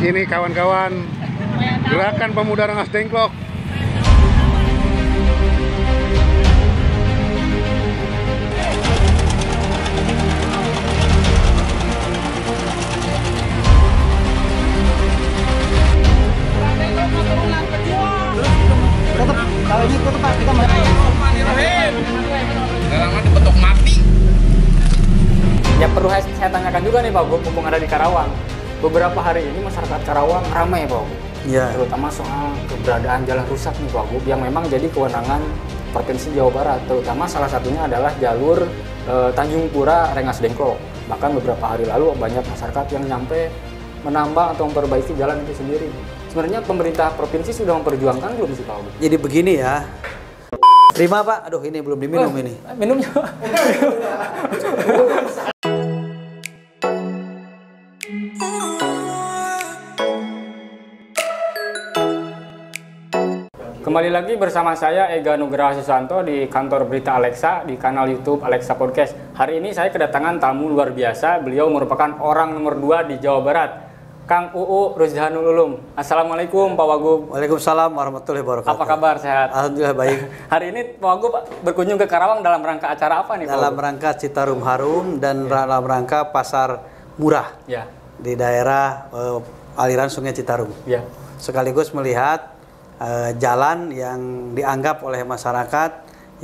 ini kawan-kawan gerakan pemuda Rengas Dengklok kalau ini kita mati. Ya perlu saya tanyakan juga nih Pak, gue ada di Karawang beberapa hari ini masyarakat Karawang ramai Pak Wagub. Ya. Terutama soal keberadaan jalan rusak nih Pak Wagub yang memang jadi kewenangan Provinsi Jawa Barat. Terutama salah satunya adalah jalur e, Tanjung Pura Rengas Dengklok. Bahkan beberapa hari lalu banyak masyarakat yang nyampe menambah atau memperbaiki jalan itu sendiri. Sebenarnya pemerintah provinsi sudah memperjuangkan belum sih Pak Wagub? Jadi begini ya, Terima Pak. Aduh ini belum diminum oh, ini. Minumnya. Kembali lagi bersama saya Ega Nugraha Susanto di kantor berita Alexa di kanal YouTube Alexa Podcast. Hari ini saya kedatangan tamu luar biasa. Beliau merupakan orang nomor dua di Jawa Barat. Kang UU Ruzhanul Ulum. Assalamualaikum Pak Wagub. Waalaikumsalam warahmatullahi wabarakatuh. Apa kabar sehat? Alhamdulillah baik. Hari ini Pak Wagub berkunjung ke Karawang dalam rangka acara apa nih Pak? Dalam rangka Citarum Harum dan yeah. dalam rangka pasar murah. Ya. Di daerah uh, aliran Sungai Citarum. Ya. Sekaligus melihat Eh, jalan yang dianggap oleh masyarakat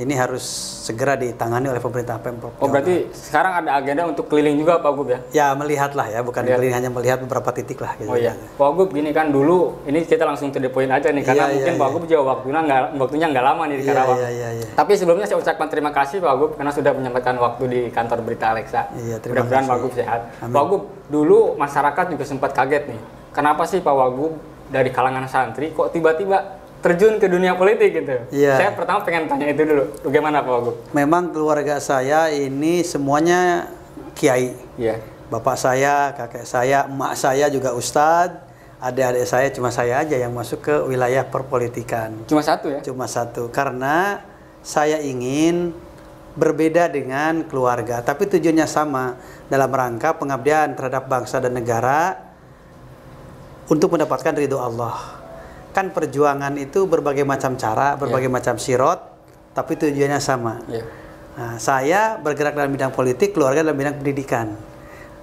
ini harus segera ditangani oleh pemerintah pemprov. Oh berarti sekarang ada agenda untuk keliling juga Pak Gub ya? Ya melihatlah ya, bukan melihat. keliling hanya melihat beberapa titik lah. Gitu. Oh iya, ya. Pak Gub gini kan dulu ini kita langsung to the point aja nih karena ya, mungkin ya, Pak iya. Gub juga waktunya nggak waktunya nggak lama nih di iya, Karawang. Iya, iya, iya. Tapi sebelumnya saya ucapkan terima kasih Pak Gub karena sudah menyempatkan waktu di kantor berita Alexa. Iya terima kasih Pak Gub sehat. Amin. Pak Gub dulu masyarakat juga sempat kaget nih, kenapa sih Pak Wagub dari kalangan santri kok tiba-tiba terjun ke dunia politik gitu. Iya. Saya pertama pengen tanya itu dulu. Bagaimana Pak Wagub? Memang keluarga saya ini semuanya kiai. Iya. Bapak saya, kakek saya, emak saya juga ustadz. Adik-adik saya cuma saya aja yang masuk ke wilayah perpolitikan. Cuma satu ya? Cuma satu. Karena saya ingin berbeda dengan keluarga, tapi tujuannya sama dalam rangka pengabdian terhadap bangsa dan negara untuk mendapatkan ridho Allah. Kan perjuangan itu berbagai macam cara, ya. berbagai yeah. macam sirot, tapi tujuannya sama. Yeah. Nah, saya bergerak dalam bidang politik, keluarga dalam bidang pendidikan.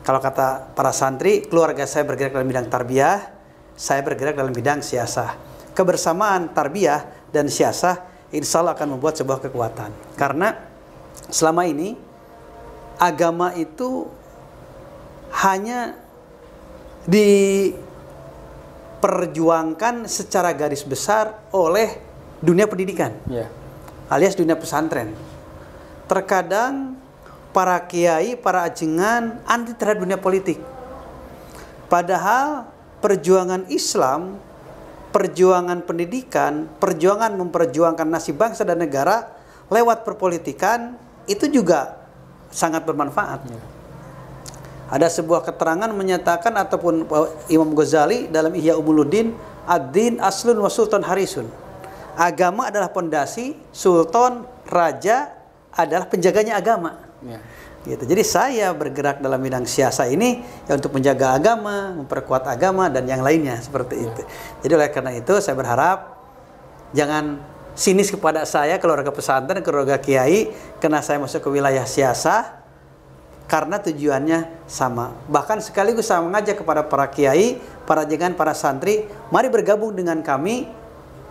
Kalau kata para santri, keluarga saya bergerak dalam bidang tarbiyah, saya bergerak dalam bidang siasah. Kebersamaan tarbiyah dan siasah insya Allah akan membuat sebuah kekuatan. Karena selama ini agama itu hanya di diperjuangkan secara garis besar oleh dunia pendidikan, yeah. alias dunia pesantren. Terkadang para kiai, para ajengan anti terhadap dunia politik. Padahal perjuangan Islam, perjuangan pendidikan, perjuangan memperjuangkan nasib bangsa dan negara lewat perpolitikan itu juga sangat bermanfaat. Yeah. Ada sebuah keterangan menyatakan ataupun eh, Imam Ghazali dalam Ihya Ubuluddin ad-din aslun wa sultan harisun. Agama adalah pondasi, sultan, raja adalah penjaganya agama. Ya. Gitu. Jadi saya bergerak dalam bidang siasa ini ya untuk menjaga agama, memperkuat agama dan yang lainnya seperti ya. itu. Jadi oleh karena itu saya berharap jangan sinis kepada saya keluarga pesantren, keluarga kiai karena saya masuk ke wilayah siasa karena tujuannya sama. Bahkan sekaligus saya mengajak kepada para kiai, para jengan, para santri, mari bergabung dengan kami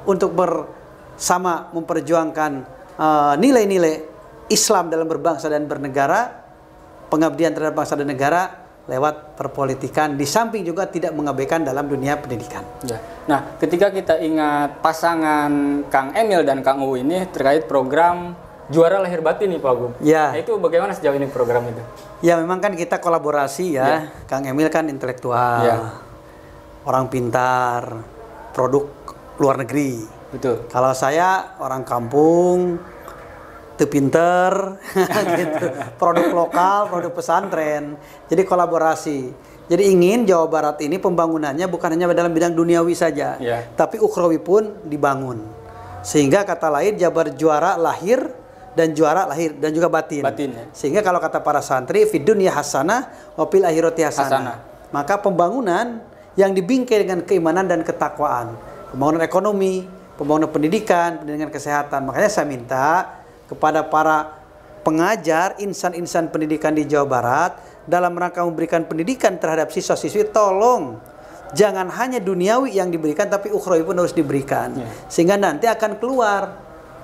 untuk bersama memperjuangkan eh, nilai-nilai uh, Islam dalam berbangsa dan bernegara, pengabdian terhadap bangsa dan negara lewat perpolitikan di samping juga tidak mengabaikan dalam dunia pendidikan. Ya. Nah, ketika kita ingat pasangan Kang Emil dan Kang Uwi ini terkait program juara lahir batin nih Pak Agung. Ya. Nah, itu bagaimana sejauh ini program itu? Ya memang kan kita kolaborasi ya. ya. Kang Emil kan intelektual, ya. orang pintar, produk luar negeri. Betul. Kalau saya orang kampung, tuh pinter, gitu. produk lokal, produk pesantren. Jadi kolaborasi. Jadi ingin Jawa Barat ini pembangunannya bukan hanya dalam bidang duniawi saja, ya. tapi ukrawi pun dibangun. Sehingga kata lain Jabar juara lahir dan juara lahir dan juga batin. batin ya. Sehingga kalau kata para santri fid ya hasanah opil akhirat akhirati Hasana. Maka pembangunan yang dibingkai dengan keimanan dan ketakwaan, pembangunan ekonomi, pembangunan pendidikan, pendidikan kesehatan. Makanya saya minta kepada para pengajar insan-insan pendidikan di Jawa Barat dalam rangka memberikan pendidikan terhadap siswa-siswi tolong jangan hanya duniawi yang diberikan tapi ukhrawi pun harus diberikan yeah. sehingga nanti akan keluar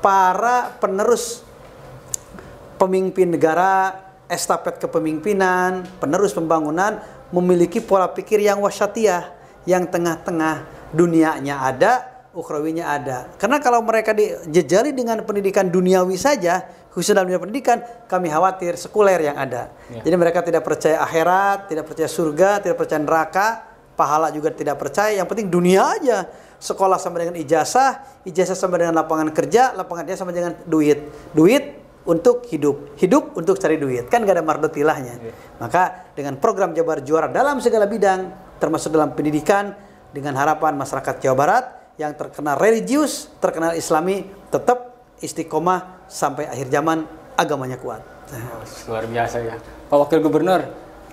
para penerus pemimpin negara, estafet kepemimpinan, penerus pembangunan memiliki pola pikir yang wasyatiah, yang tengah-tengah dunianya ada, ukrawinya ada. Karena kalau mereka dijejali dengan pendidikan duniawi saja, khusus dalam dunia pendidikan, kami khawatir sekuler yang ada. Ya. Jadi mereka tidak percaya akhirat, tidak percaya surga, tidak percaya neraka, pahala juga tidak percaya. Yang penting dunia aja. Sekolah sama dengan ijazah, ijazah sama dengan lapangan kerja, lapangan kerja sama dengan duit. Duit untuk hidup, hidup untuk cari duit. Kan gak ada mardotilahnya. Iya. Maka dengan program Jabar Juara dalam segala bidang, termasuk dalam pendidikan, dengan harapan masyarakat Jawa Barat yang terkenal religius, terkenal islami, tetap istiqomah sampai akhir zaman agamanya kuat. Oh, luar biasa ya. Pak Wakil Gubernur,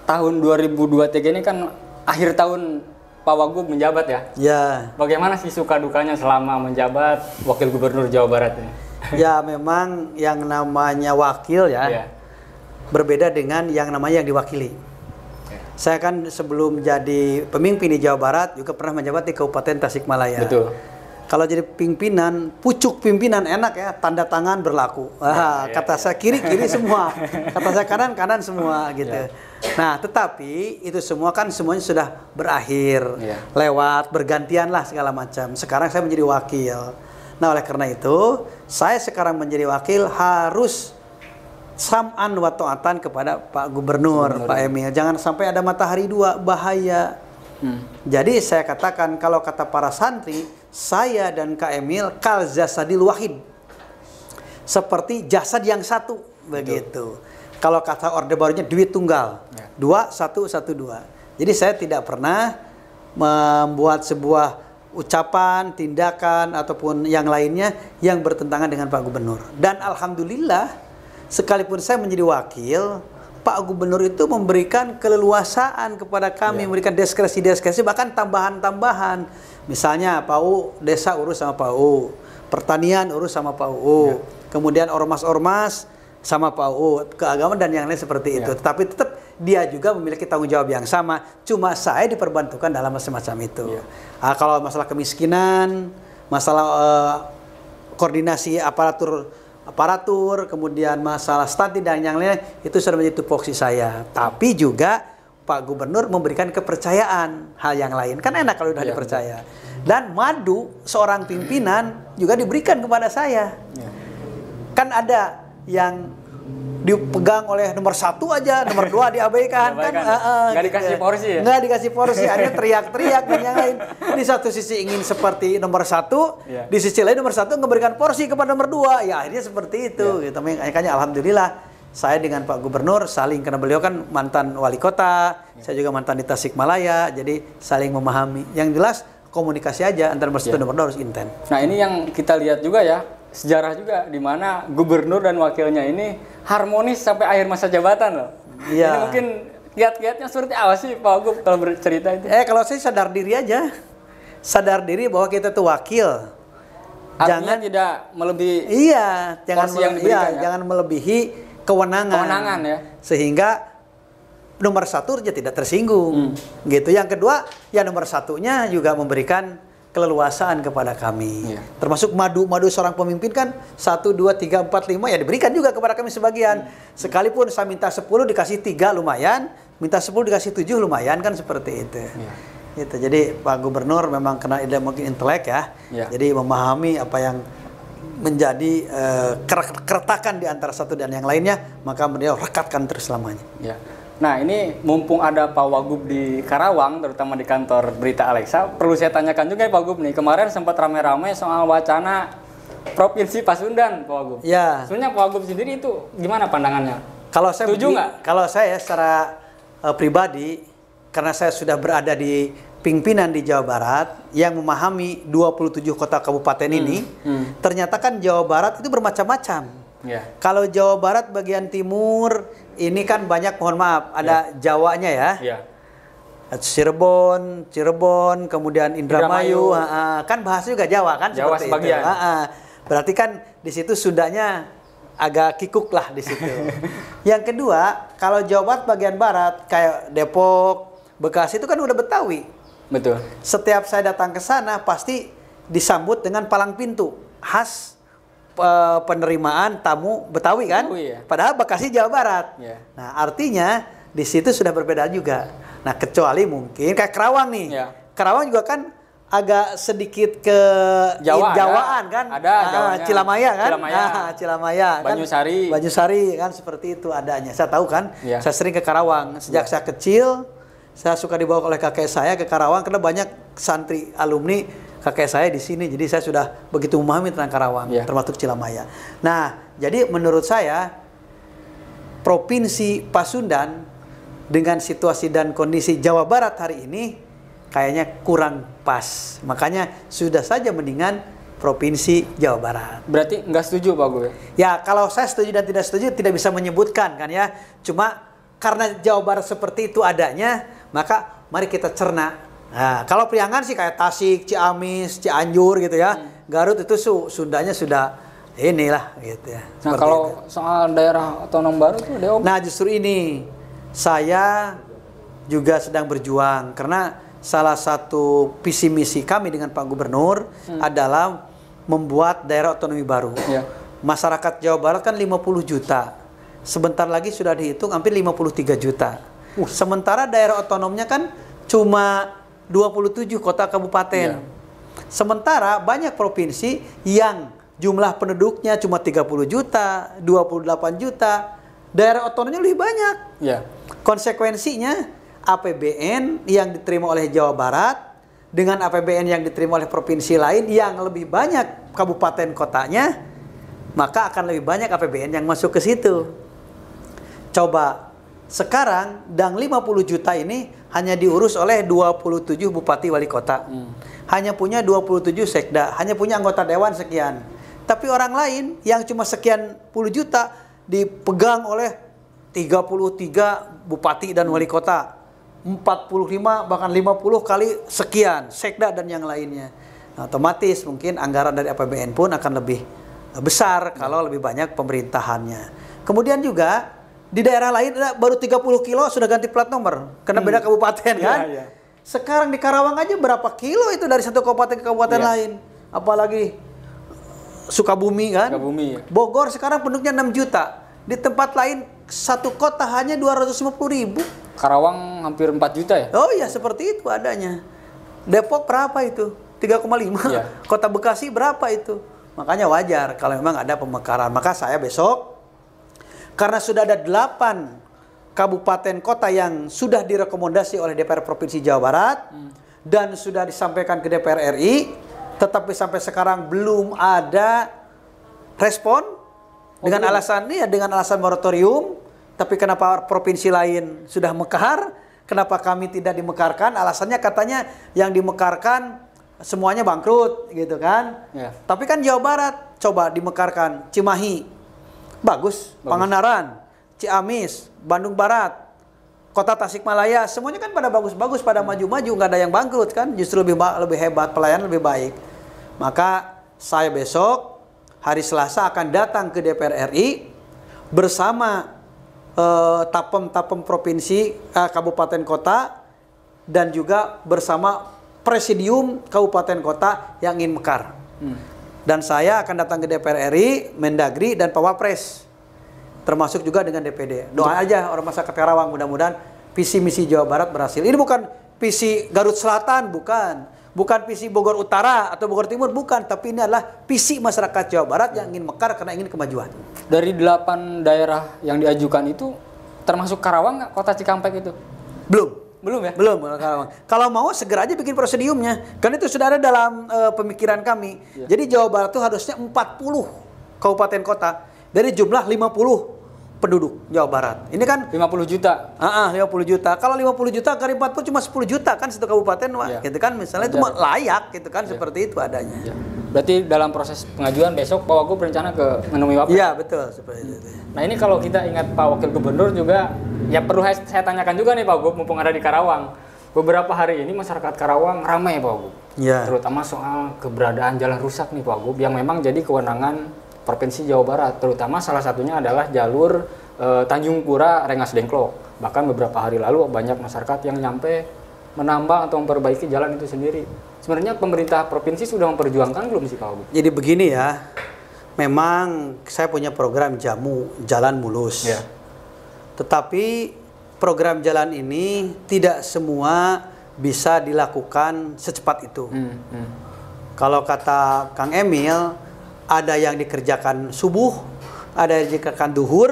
tahun 2023 ini kan akhir tahun Pak Wagub menjabat ya. Ya. Bagaimana sih suka dukanya selama menjabat Wakil Gubernur Jawa Barat ini? ya memang yang namanya wakil ya yeah. berbeda dengan yang namanya yang diwakili. Yeah. Saya kan sebelum jadi pemimpin di Jawa Barat juga pernah menjabat di Kabupaten Tasikmalaya. Betul. Kalau jadi pimpinan, pucuk pimpinan enak ya, tanda tangan berlaku. Ah, ya, kata ya, saya kiri kiri semua, kata saya kanan kanan semua iya. gitu. Ya. Nah, tetapi itu semua kan semuanya sudah berakhir, ya. lewat bergantian lah segala macam. Sekarang saya menjadi wakil. Nah, oleh karena itu saya sekarang menjadi wakil harus sam'an wa kepada Pak Gubernur, Gubernur, Pak ya. Emil. Jangan sampai ada matahari dua, bahaya. Hmm. Jadi saya katakan kalau kata para santri, saya dan Kak Emil kal jasadil wahid. Seperti jasad yang satu, begitu. Itu. Kalau kata orde barunya duit tunggal. Ya. Dua, satu, satu, dua. Jadi saya tidak pernah membuat sebuah ucapan, tindakan ataupun yang lainnya yang bertentangan dengan Pak Gubernur. Dan alhamdulillah sekalipun saya menjadi wakil, Pak Gubernur itu memberikan keleluasaan kepada kami, ya. memberikan diskresi-diskresi bahkan tambahan-tambahan. Misalnya Pak U desa urus sama Pak U pertanian urus sama U. ya. kemudian ormas-ormas sama Pak U, keagamaan dan yang lain seperti ya. itu. Tetapi tetap dia juga memiliki tanggung jawab yang sama. Cuma saya diperbantukan dalam semacam itu. Yeah. Iya. Nah, kalau masalah kemiskinan, masalah uh, koordinasi aparatur aparatur, kemudian masalah stunting dan yang lain itu sudah menjadi tupoksi saya. Tapi juga Pak Gubernur memberikan kepercayaan hal yang lain. Kan enak kalau sudah yeah. dipercaya. Dan madu seorang pimpinan juga diberikan kepada saya. Yeah. Kan ada yang dipegang oleh nomor satu aja, nomor dua diabaikan kan? Uh, uh, nggak gitu. porsi ya? Nggak dikasih porsi, akhirnya teriak-teriak dan yang lain. Di satu sisi ingin seperti nomor satu, yeah. di sisi lain nomor satu memberikan porsi kepada nomor dua, ya akhirnya seperti itu. Yeah. Gitu. Makanya alhamdulillah saya dengan Pak Gubernur saling karena beliau kan mantan wali kota, yeah. saya juga mantan di Tasikmalaya, jadi saling memahami. Yang jelas komunikasi aja antara nomor satu yeah. nomor dua harus intent. Nah ini yang kita lihat juga ya sejarah juga di mana gubernur dan wakilnya ini harmonis sampai akhir masa jabatan loh. Iya. Ini mungkin kiat-kiatnya seperti apa sih Pak Gub kalau bercerita itu? Eh kalau saya sadar diri aja. Sadar diri bahwa kita tuh wakil. Artinya jangan tidak melebihi Iya, jangan melebihi, yang ya? jangan melebihi kewenangan. Kewenangan ya. Sehingga nomor satu aja tidak tersinggung. Hmm. Gitu. Yang kedua, ya nomor satunya juga memberikan keleluasaan kepada kami. Ya. Termasuk madu-madu seorang pemimpin kan satu dua tiga empat lima ya diberikan juga kepada kami sebagian. Sekalipun saya minta sepuluh dikasih tiga lumayan, minta sepuluh dikasih tujuh lumayan kan seperti itu. Ya. Gitu. Jadi Pak Gubernur memang kena ide mungkin intelek ya. ya, Jadi memahami apa yang menjadi uh, eh, keretakan di antara satu dan yang lainnya, maka beliau rekatkan terus selamanya. Ya. Nah ini mumpung ada Pak Wagub di Karawang, terutama di kantor Berita Alexa, perlu saya tanyakan juga ya Pak Wagub nih. Kemarin sempat ramai-ramai soal wacana Provinsi Pasundan, Pak Wagub. Ya. Sebenarnya Pak Wagub sendiri itu gimana pandangannya? Kalau saya setuju nggak? Kalau saya secara uh, pribadi, karena saya sudah berada di pimpinan di Jawa Barat yang memahami 27 kota kabupaten hmm. ini, hmm. ternyata kan Jawa Barat itu bermacam-macam Yeah. Kalau Jawa Barat bagian timur ini kan banyak mohon maaf ada yeah. Jawanya ya. Yeah. Cirebon, Cirebon, kemudian Indramayu, Indramayu. Uh, kan bahasanya juga Jawa kan Jawa seperti itu. Uh, uh. Berarti kan di situ sudahnya agak kikuk lah di situ. yang kedua, kalau Jawa Barat bagian barat kayak Depok, Bekasi itu kan udah Betawi. Betul. Setiap saya datang ke sana pasti disambut dengan palang pintu khas Eh, penerimaan tamu Betawi kan? Betawi, oh, ya. Padahal Bekasi Jawa Barat. Ya. Nah, artinya di situ sudah berbeda juga. Nah, kecuali mungkin kayak Kerawang nih. Ya. Kerawang juga kan agak sedikit ke Jawa, Jawaan ada, kan? Ada ah, Cilamaya kan? Cilamaya. Ah, Cilamaya kan? Banyusari. Kan? Banyusari kan seperti itu adanya. Saya tahu kan? ya. Saya sering ke Karawang sejak ya. saya kecil. Saya suka dibawa oleh kakek saya ke Karawang karena banyak santri alumni kakek saya di sini, jadi saya sudah begitu memahami tentang Karawang, yeah. termasuk Cilamaya. Nah, jadi menurut saya provinsi Pasundan dengan situasi dan kondisi Jawa Barat hari ini kayaknya kurang pas. Makanya sudah saja mendingan provinsi Jawa Barat. Berarti nggak setuju Pak Gue? Ya kalau saya setuju dan tidak setuju tidak bisa menyebutkan kan ya. Cuma karena Jawa Barat seperti itu adanya, maka mari kita cerna Nah, kalau Priangan sih kayak Tasik, Ciamis, Cianjur gitu ya. Hmm. Garut itu su Sundanya sudah inilah gitu ya. Nah, kalau itu. soal daerah otonom baru tuh dia Nah, justru ini saya juga sedang berjuang karena salah satu visi misi kami dengan Pak Gubernur hmm. adalah membuat daerah otonomi baru. Ya. Masyarakat Jawa Barat kan 50 juta. Sebentar lagi sudah dihitung hampir 53 juta. Uh. Sementara daerah otonomnya kan cuma 27 kota kabupaten. Ya. Sementara banyak provinsi yang jumlah penduduknya cuma 30 juta, 28 juta, daerah otonomnya lebih banyak. Ya. Konsekuensinya APBN yang diterima oleh Jawa Barat dengan APBN yang diterima oleh provinsi lain yang lebih banyak kabupaten kotanya, maka akan lebih banyak APBN yang masuk ke situ. Coba sekarang dang 50 juta ini hanya diurus oleh 27 bupati wali kota. Hmm. Hanya punya 27 sekda, hanya punya anggota dewan sekian. Tapi orang lain yang cuma sekian puluh juta dipegang oleh 33 bupati dan wali kota. 45 bahkan 50 kali sekian sekda dan yang lainnya. Nah, otomatis mungkin anggaran dari APBN pun akan lebih besar kalau lebih banyak pemerintahannya. Kemudian juga di daerah lain baru 30 kilo sudah ganti plat nomor karena hmm. beda kabupaten iya, kan. Ya, ya. Sekarang di Karawang aja berapa kilo itu dari satu kabupaten ke kabupaten ya. lain. Apalagi Sukabumi kan. Sukabumi ya. Bogor sekarang penduduknya 6 juta. Di tempat lain satu kota hanya 250 ribu. Karawang hampir 4 juta ya? Oh iya seperti itu adanya. Depok berapa itu? 3,5. Ya. Kota Bekasi berapa itu? Makanya wajar kalau memang ada pemekaran. Maka saya besok karena sudah ada 8 kabupaten kota yang sudah direkomendasi oleh DPR Provinsi Jawa Barat hmm. dan sudah disampaikan ke DPR RI, tetapi sampai sekarang belum ada respon oh, dengan alasan ya dengan alasan moratorium, tapi kenapa provinsi lain sudah mekar? Kenapa kami tidak dimekarkan? Alasannya katanya yang dimekarkan semuanya bangkrut gitu kan. Yeah. Tapi kan Jawa Barat coba dimekarkan Cimahi Bagus. Bagus. Pangandaran, Ciamis, Bandung Barat, kota Tasikmalaya semuanya kan pada bagus-bagus pada hmm. maju-maju nggak ada yang bangkrut kan justru lebih lebih hebat pelayanan lebih baik maka saya besok hari Selasa akan datang ke DPR RI bersama eh, tapem-tapem eh, provinsi eh, kabupaten kota dan juga bersama presidium kabupaten kota yang ingin mekar hmm. Dan saya akan datang ke DPR RI, Mendagri, dan Pak Wapres. Termasuk juga dengan DPD. Doa aja orang masyarakat Karawang mudah-mudahan visi misi Jawa Barat berhasil. Ini bukan visi Garut Selatan, bukan. Bukan visi Bogor Utara atau Bogor Timur, bukan. Tapi ini adalah visi masyarakat Jawa Barat yang ingin mekar karena ingin kemajuan. Dari delapan daerah yang diajukan itu, termasuk Karawang nggak kota Cikampek itu? Belum. Belum ya? Belum kalau mau segera aja bikin prosediumnya. Karena itu sudah ada dalam uh, pemikiran kami. Ya. Jadi Jawa Barat itu harusnya 40 kabupaten kota dari jumlah 50 penduduk Jawa Barat. Ini kan 50 juta. Heeh, uh -uh, 50 juta. Kalau 50 juta kali pun cuma 10 juta kan satu kabupaten wah, yeah. gitu kan misalnya itu iya. layak gitu kan yeah. seperti itu adanya. Yeah. Berarti dalam proses pengajuan besok Pak Wagub berencana ke menemui Wapres. Iya, betul seperti itu. Nah, ini kalau kita ingat Pak Wakil Gubernur juga ya perlu saya tanyakan juga nih Pak Wagub mumpung ada di Karawang. Beberapa hari ini masyarakat Karawang ramai Pak Wagub. Iya. Terutama soal keberadaan jalan rusak nih Pak Wagub yang memang jadi kewenangan Provinsi Jawa Barat, terutama salah satunya adalah jalur e, Tanjung Pura Rengas Dengklok. Bahkan beberapa hari lalu banyak masyarakat yang nyampe menambah atau memperbaiki jalan itu sendiri. Sebenarnya pemerintah provinsi sudah memperjuangkan belum sih Pak Jadi begini ya, memang saya punya program jamu jalan mulus. Ya. Tetapi program jalan ini tidak semua bisa dilakukan secepat itu. Hmm, hmm. Kalau kata Kang Emil, ada yang dikerjakan subuh, ada yang dikerjakan duhur,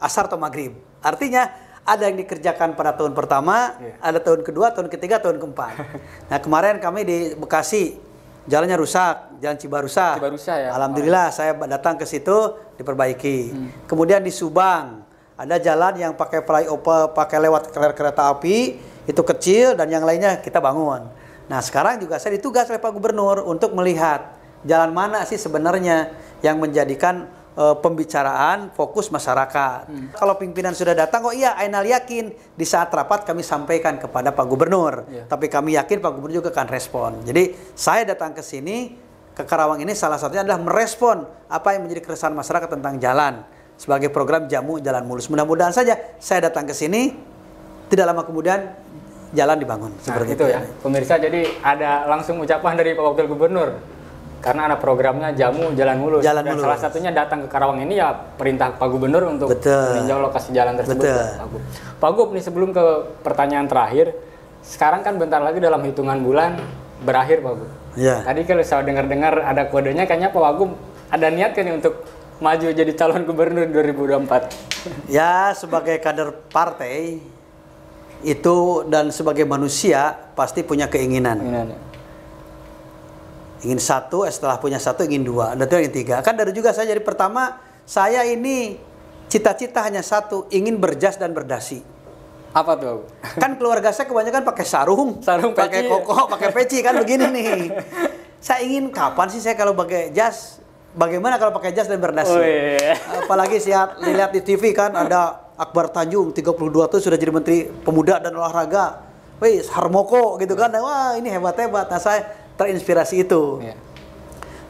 asar atau maghrib. Artinya ada yang dikerjakan pada tahun pertama, yeah. ada tahun kedua, tahun ketiga, tahun keempat. nah kemarin kami di Bekasi jalannya rusak, jalan Cibarusa. Cibarusa ya. Alhamdulillah oh. saya datang ke situ diperbaiki. Hmm. Kemudian di Subang ada jalan yang pakai flyover, pakai lewat kereta api itu kecil dan yang lainnya kita bangun. Nah sekarang juga saya ditugas oleh Pak Gubernur untuk melihat jalan mana sih sebenarnya yang menjadikan e, pembicaraan fokus masyarakat. Hmm. Kalau pimpinan sudah datang, oh iya, Ainal yakin di saat rapat kami sampaikan kepada Pak Gubernur. Yeah. Tapi kami yakin Pak Gubernur juga akan respon. Jadi saya datang ke sini ke Karawang ini salah satunya adalah merespon apa yang menjadi keresahan masyarakat tentang jalan sebagai program jamu jalan mulus. Mudah-mudahan saja saya datang ke sini tidak lama kemudian jalan dibangun seperti nah, gitu itu ya. Pemirsa jadi ada langsung ucapan dari Pak Wakil Gubernur karena ada programnya jamu jalan mulus. Jalan Dan mulus. salah satunya datang ke Karawang ini ya perintah Pak Gubernur untuk meninjau lokasi jalan tersebut. Betul. Pak Gub. Pak nih sebelum ke pertanyaan terakhir, sekarang kan bentar lagi dalam hitungan bulan berakhir Pak Gub. Ya. Tadi kalau saya dengar-dengar ada kodenya kayaknya Pak Gubernur ada niat kan untuk maju jadi calon gubernur 2024? Ya, sebagai kader partai itu dan sebagai manusia pasti punya keinginan. keinginan ya ingin satu eh, setelah punya satu ingin dua dan ingin tiga kan dari juga saya jadi pertama saya ini cita-cita hanya satu ingin berjas dan berdasi apa tuh kan keluarga saya kebanyakan pakai sarung sarung pakai koko pakai peci kan begini nih saya ingin kapan sih saya kalau pakai jas bagaimana kalau pakai jas dan berdasi oh, iya. iya. apalagi lihat lihat di TV kan ada Akbar Tanjung 32 tuh sudah jadi menteri pemuda dan olahraga Wih, Harmoko gitu kan. Wah, ini hebat-hebat. Nah, saya terinspirasi itu. Yeah.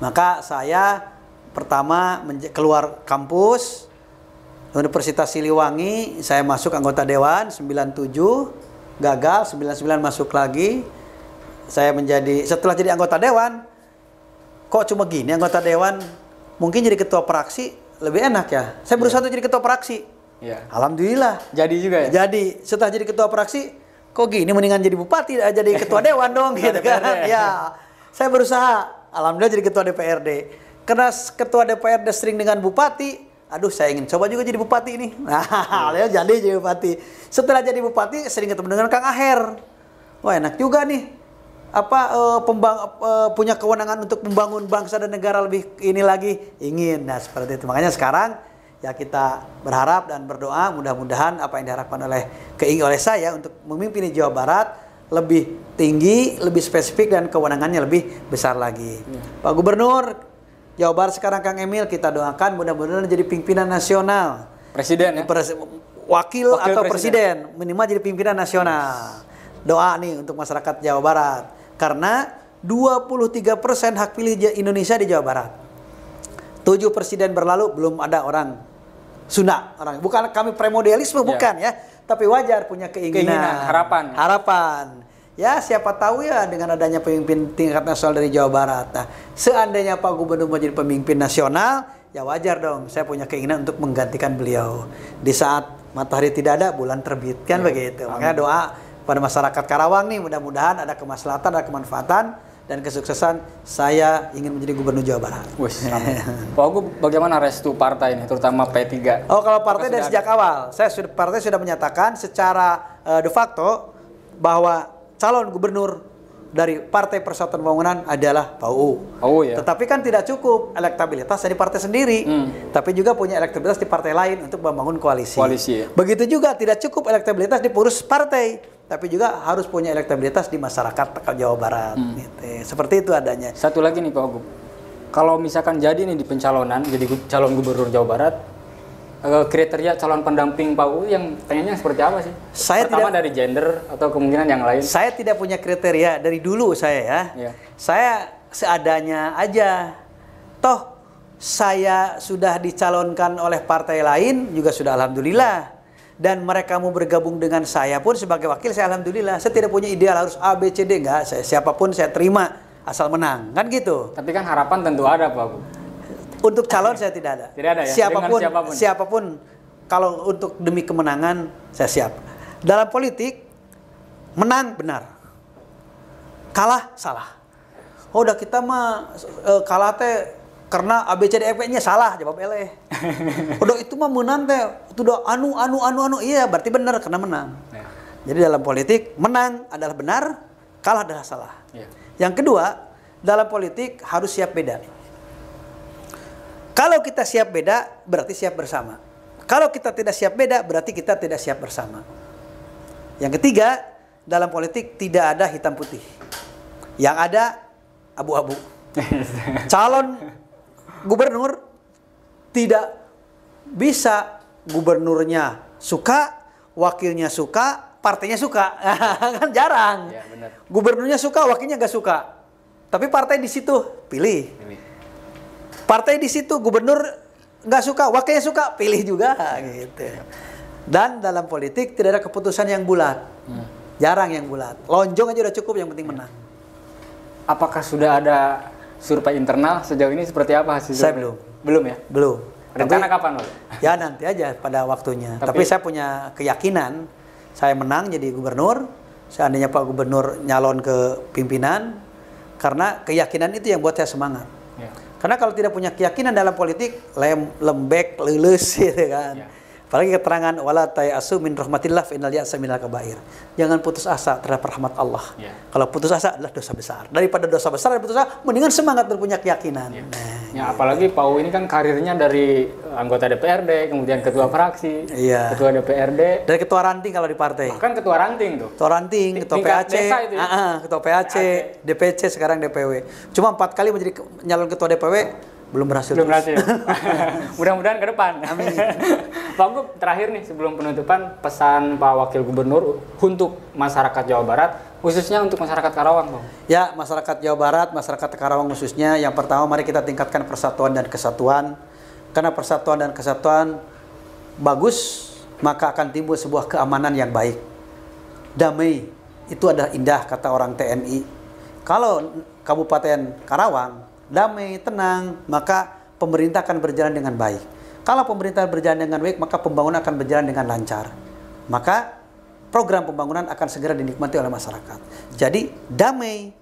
Maka saya pertama keluar kampus Universitas Siliwangi, saya masuk anggota dewan 97, gagal 99 masuk lagi. Saya menjadi setelah jadi anggota dewan kok cuma gini anggota dewan mungkin jadi ketua praksi lebih enak ya. Saya berusaha yeah. jadi ketua praksi. Yeah. Alhamdulillah. Jadi juga ya. Jadi setelah jadi ketua praksi kok gini mendingan jadi bupati eh, jadi ketua dewan dong gitu kan ya saya berusaha alhamdulillah jadi ketua DPRD karena ketua DPRD sering dengan bupati aduh saya ingin coba juga jadi bupati ini nah ya jadi jadi bupati setelah jadi bupati sering ketemu dengan Kang Aher wah enak juga nih apa uh, pembang, uh, punya kewenangan untuk membangun bangsa dan negara lebih ini lagi ingin nah seperti itu makanya sekarang ya kita berharap dan berdoa mudah-mudahan apa yang diharapkan oleh keing oleh saya untuk memimpin di Jawa Barat lebih tinggi, lebih spesifik dan kewenangannya lebih besar lagi. Ya. Pak Gubernur Jawa Barat sekarang Kang Emil kita doakan mudah-mudahan jadi pimpinan nasional. Presiden ya. Pres wakil, wakil atau presiden. presiden minimal jadi pimpinan nasional. Yes. Doa nih untuk masyarakat Jawa Barat karena 23% hak pilih Indonesia di Jawa Barat. 7 presiden berlalu belum ada orang Sunda orang. Bukan kami premodelisme yeah. bukan ya, tapi wajar punya keinginan, keinginan harapan. Harapan. Ya, siapa tahu ya dengan adanya pemimpin tingkat nasional dari Jawa Barat. Nah, seandainya Pak Gubernur mau jadi pemimpin nasional, ya wajar dong. Saya punya keinginan untuk menggantikan beliau di saat matahari tidak ada, bulan terbit kan ya. begitu. Makanya doa pada masyarakat Karawang nih mudah-mudahan ada kemaslahatan, ada kemanfaatan dan kesuksesan saya ingin menjadi gubernur Jawa Barat. Wih, Pak Agus, bagaimana restu partai ini terutama P3? Oh, kalau partai dari sejak awal, saya sudah partai sudah menyatakan secara uh, de facto bahwa calon gubernur dari Partai Persatuan Pembangunan adalah Pak PAU. Oh iya. Tetapi kan tidak cukup elektabilitas dari partai sendiri, hmm. tapi juga punya elektabilitas di partai lain untuk membangun koalisi. Koalisi. Ya. Begitu juga tidak cukup elektabilitas di purus partai tapi juga harus punya elektabilitas di masyarakat Jawa Barat hmm. gitu. Seperti itu adanya. Satu lagi nih Pak Ogup. Kalau misalkan jadi nih di pencalonan jadi calon gubernur Jawa Barat eh, kriteria calon pendamping Pak Uu yang pengennya seperti apa sih? Saya Pertama tidak, dari gender atau kemungkinan yang lain? Saya tidak punya kriteria dari dulu saya ya. ya. Saya seadanya aja. Toh saya sudah dicalonkan oleh partai lain juga sudah alhamdulillah dan mereka mau bergabung dengan saya pun sebagai wakil saya alhamdulillah saya tidak punya ideal harus A B C D enggak saya siapapun saya terima asal menang kan gitu tapi kan harapan tentu ada Pak untuk calon saya tidak ada tidak ada ya siapapun siapapun, siapapun kalau untuk demi kemenangan saya siap dalam politik menang benar kalah salah oh udah kita mah eh, kalah teh karena ABCDFP-nya e salah jawab eleh. Udah itu mah menang teh. Itu udah anu anu anu anu iya berarti benar karena menang. Ya. Jadi dalam politik menang adalah benar, kalah adalah salah. Ya. Yang kedua, dalam politik harus siap beda. Kalau kita siap beda berarti siap bersama. Kalau kita tidak siap beda berarti kita tidak siap bersama. Yang ketiga, dalam politik tidak ada hitam putih. Yang ada abu-abu. Calon gubernur tidak bisa gubernurnya suka, wakilnya suka, partainya suka. kan jarang. Ya, benar. Gubernurnya suka, wakilnya gak suka. Tapi partai di situ pilih. Partai di situ gubernur nggak suka, wakilnya suka, pilih juga iya. gitu. Dan dalam politik tidak ada keputusan yang bulat. Hmm. Jarang yang bulat. Lonjong aja udah cukup, yang penting iya. menang. Apakah sudah ada survei internal sejauh ini seperti apa hasilnya? Saya belum. Belum ya? Belum. Rencana Tapi, kapan, Loh? Ya nanti aja pada waktunya. Tapi, Tapi saya punya keyakinan saya menang jadi gubernur, seandainya Pak Gubernur nyalon ke pimpinan, karena keyakinan itu yang buat saya semangat. Ya. Karena kalau tidak punya keyakinan dalam politik, lem, lembek, lulus gitu kan. Ya Apalagi keterangan wala ta'asu min rahmatillah fa innal minal kabair. Jangan putus asa terhadap rahmat Allah. Yeah. Kalau putus asa adalah dosa besar. Daripada dosa besar dan putus asa, mendingan semangat dan punya keyakinan. Yeah. Nah, ya, gitu. apalagi Pau ini kan karirnya dari eh, anggota DPRD, kemudian ketua fraksi, yeah. ketua DPRD, dari ketua ranting kalau di partai. kan ketua ranting tuh. Ketua ranting, ketua PAC, desa ya? uh -uh, ketua PAC, DPC sekarang DPW. Cuma empat kali menjadi nyalon ketua DPW belum berhasil. Belum berhasil. Mudah-mudahan ke depan. Amin. Pak Gub terakhir nih sebelum penutupan pesan Pak Wakil Gubernur untuk masyarakat Jawa Barat khususnya untuk masyarakat Karawang, Bang. Ya, masyarakat Jawa Barat, masyarakat Karawang khususnya yang pertama mari kita tingkatkan persatuan dan kesatuan. Karena persatuan dan kesatuan bagus, maka akan timbul sebuah keamanan yang baik. Damai itu adalah indah kata orang TNI. Kalau Kabupaten Karawang damai, tenang, maka pemerintah akan berjalan dengan baik. Kalau pemerintah berjalan dengan baik, maka pembangunan akan berjalan dengan lancar. Maka program pembangunan akan segera dinikmati oleh masyarakat. Jadi damai,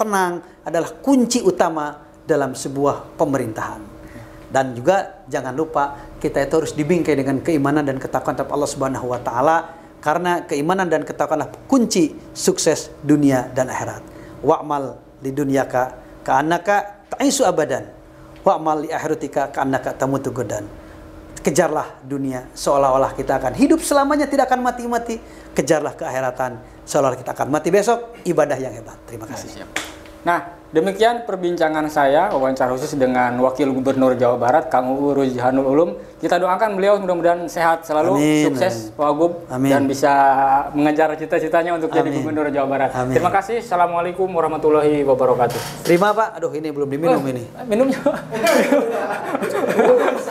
tenang adalah kunci utama dalam sebuah pemerintahan. Dan juga jangan lupa kita itu harus dibingkai dengan keimanan dan ketakuan terhadap Allah Subhanahu wa taala karena keimanan dan ketakwaanlah kunci sukses dunia dan akhirat. Wa'mal anak ka'annaka ta'isu abadan wa amal li akhiratika ka'annaka tamutu godan kejarlah dunia seolah-olah kita akan hidup selamanya tidak akan mati-mati kejarlah keakhiratan seolah-olah kita akan mati besok ibadah yang hebat terima kasih nah, Nah, demikian perbincangan saya wawancara khusus dengan Wakil Gubernur Jawa Barat Kang Uu Rujhanul Ulum. Kita doakan beliau mudah-mudahan sehat selalu, amin, sukses Wagub dan bisa mengejar cita-citanya untuk amin. jadi Gubernur Jawa Barat. Amin. Terima kasih. Assalamualaikum warahmatullahi wabarakatuh. Terima Pak. Aduh ini belum diminum oh, ini. Minumnya.